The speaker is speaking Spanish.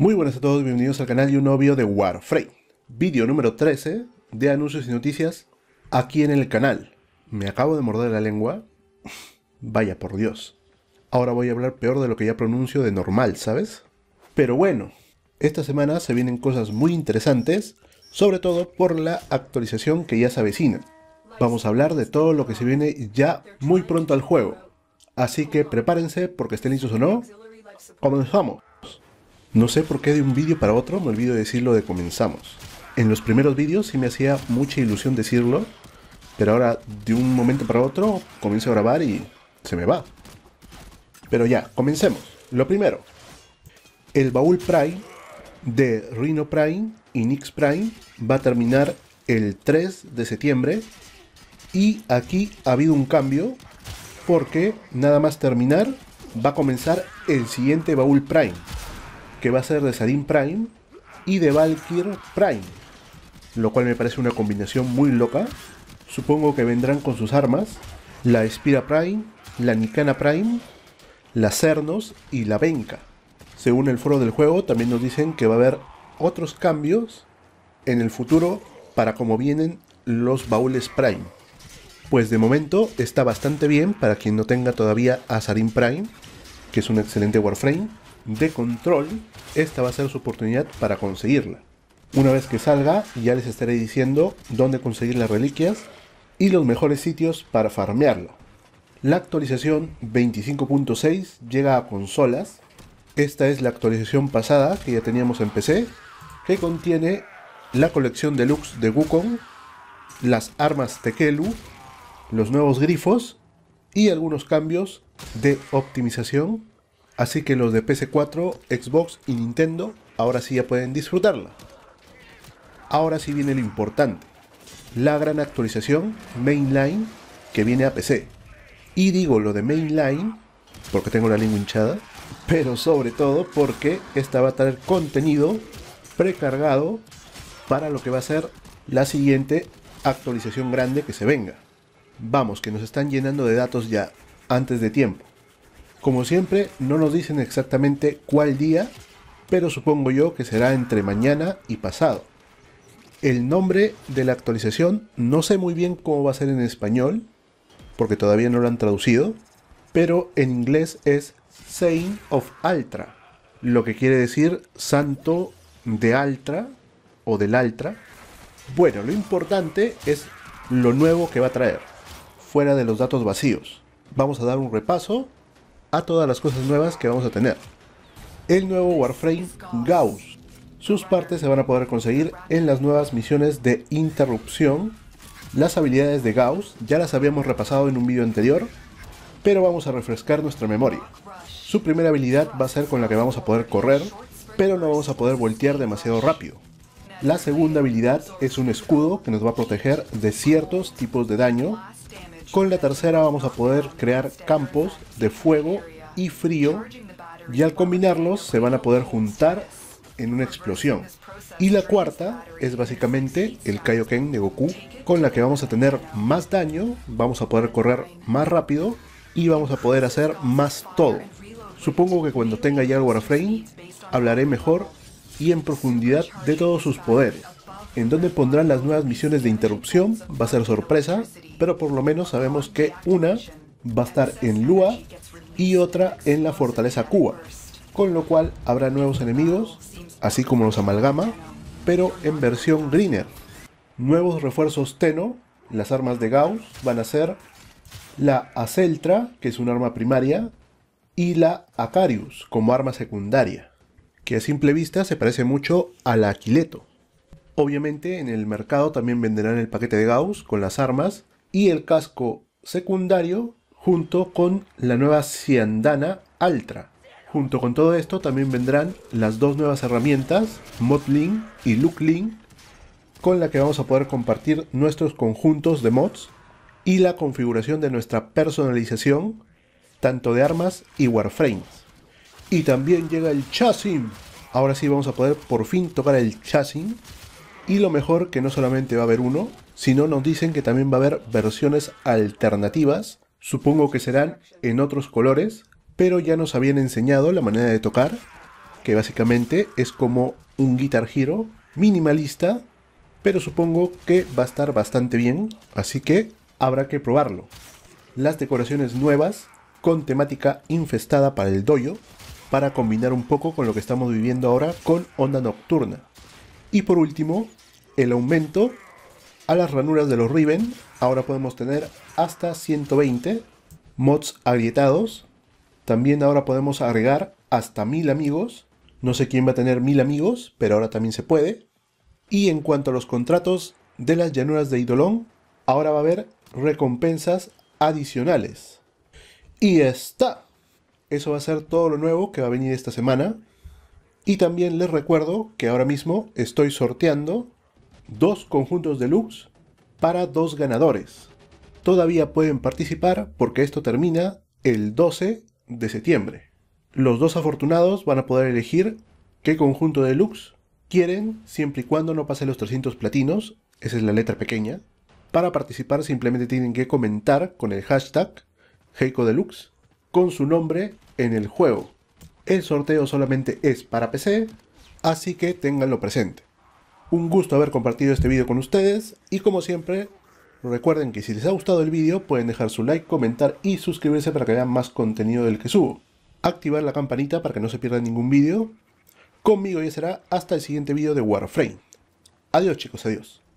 Muy buenas a todos, bienvenidos al canal y un novio de Warframe. Vídeo número 13 de anuncios y noticias aquí en el canal. Me acabo de morder la lengua. Vaya por Dios. Ahora voy a hablar peor de lo que ya pronuncio de normal, ¿sabes? Pero bueno, esta semana se vienen cosas muy interesantes, sobre todo por la actualización que ya se avecina. Vamos a hablar de todo lo que se viene ya muy pronto al juego. Así que prepárense porque estén listos o no. Comenzamos. No sé por qué de un vídeo para otro me olvido de decirlo de comenzamos. En los primeros vídeos sí me hacía mucha ilusión decirlo, pero ahora de un momento para otro comienzo a grabar y se me va. Pero ya, comencemos. Lo primero, el baúl Prime de Rhino Prime y Nix Prime va a terminar el 3 de septiembre y aquí ha habido un cambio porque nada más terminar va a comenzar el siguiente baúl Prime que va a ser de Sadin Prime y de Valkyr Prime, lo cual me parece una combinación muy loca. Supongo que vendrán con sus armas la Espira Prime, la Nikana Prime, la Cernos y la Venka. Según el foro del juego, también nos dicen que va a haber otros cambios en el futuro para cómo vienen los baúles Prime. Pues de momento está bastante bien para quien no tenga todavía a Sarin Prime, que es un excelente Warframe, de control, esta va a ser su oportunidad para conseguirla. Una vez que salga, ya les estaré diciendo dónde conseguir las reliquias y los mejores sitios para farmearlo. La actualización 25.6 llega a consolas. Esta es la actualización pasada que ya teníamos en PC, que contiene la colección deluxe de Wukong, las armas Tekelu, los nuevos grifos y algunos cambios de optimización Así que los de pc 4 Xbox y Nintendo ahora sí ya pueden disfrutarla. Ahora sí viene lo importante, la gran actualización Mainline que viene a PC. Y digo lo de Mainline porque tengo la lengua hinchada, pero sobre todo porque esta va a tener contenido precargado para lo que va a ser la siguiente actualización grande que se venga. Vamos, que nos están llenando de datos ya antes de tiempo. Como siempre, no nos dicen exactamente cuál día, pero supongo yo que será entre mañana y pasado. El nombre de la actualización no sé muy bien cómo va a ser en español, porque todavía no lo han traducido, pero en inglés es Saint of Altra, lo que quiere decir santo de Altra o del Altra. Bueno, lo importante es lo nuevo que va a traer, fuera de los datos vacíos. Vamos a dar un repaso a todas las cosas nuevas que vamos a tener. El nuevo Warframe Gauss. Sus partes se van a poder conseguir en las nuevas misiones de interrupción. Las habilidades de Gauss ya las habíamos repasado en un vídeo anterior, pero vamos a refrescar nuestra memoria. Su primera habilidad va a ser con la que vamos a poder correr, pero no vamos a poder voltear demasiado rápido. La segunda habilidad es un escudo que nos va a proteger de ciertos tipos de daño con la tercera vamos a poder crear campos de fuego y frío y al combinarlos se van a poder juntar en una explosión. Y la cuarta es básicamente el Kaioken de Goku, con la que vamos a tener más daño, vamos a poder correr más rápido y vamos a poder hacer más todo. Supongo que cuando tenga ya el Warframe hablaré mejor y en profundidad de todos sus poderes. En donde pondrán las nuevas misiones de interrupción va a ser sorpresa pero por lo menos sabemos que una va a estar en Lua y otra en la fortaleza Cuba, con lo cual habrá nuevos enemigos, así como los amalgama, pero en versión greener. Nuevos refuerzos Teno, las armas de Gauss van a ser la Aceltra, que es un arma primaria, y la Acarius como arma secundaria, que a simple vista se parece mucho al Aquileto. Obviamente en el mercado también venderán el paquete de Gauss con las armas y el casco secundario junto con la nueva Ciandana Altra. Junto con todo esto también vendrán las dos nuevas herramientas, Modlink y Looklink, con la que vamos a poder compartir nuestros conjuntos de mods y la configuración de nuestra personalización, tanto de armas y warframes. Y también llega el Chasing! Ahora sí vamos a poder por fin tocar el Chasing y lo mejor que no solamente va a haber uno, sino nos dicen que también va a haber versiones alternativas, supongo que serán en otros colores, pero ya nos habían enseñado la manera de tocar, que básicamente es como un Guitar Hero minimalista, pero supongo que va a estar bastante bien, así que habrá que probarlo. Las decoraciones nuevas, con temática infestada para el doyo, para combinar un poco con lo que estamos viviendo ahora con Onda Nocturna. Y por último, el aumento a las ranuras de los Riven. Ahora podemos tener hasta 120 mods agrietados. También ahora podemos agregar hasta 1000 amigos. No sé quién va a tener 1000 amigos, pero ahora también se puede. Y en cuanto a los contratos de las llanuras de Idolón, ahora va a haber recompensas adicionales. Y está. Eso va a ser todo lo nuevo que va a venir esta semana. Y también les recuerdo que ahora mismo estoy sorteando dos conjuntos deluxe para dos ganadores. Todavía pueden participar porque esto termina el 12 de septiembre. Los dos afortunados van a poder elegir qué conjunto de Lux quieren siempre y cuando no pasen los 300 platinos, esa es la letra pequeña. Para participar simplemente tienen que comentar con el hashtag Heiko Deluxe con su nombre en el juego. El sorteo solamente es para PC, así que ténganlo presente. Un gusto haber compartido este video con ustedes y como siempre, recuerden que si les ha gustado el vídeo pueden dejar su like, comentar y suscribirse para que vean más contenido del que subo. Activar la campanita para que no se pierda ningún video. Conmigo ya será hasta el siguiente video de Warframe. Adiós chicos, adiós.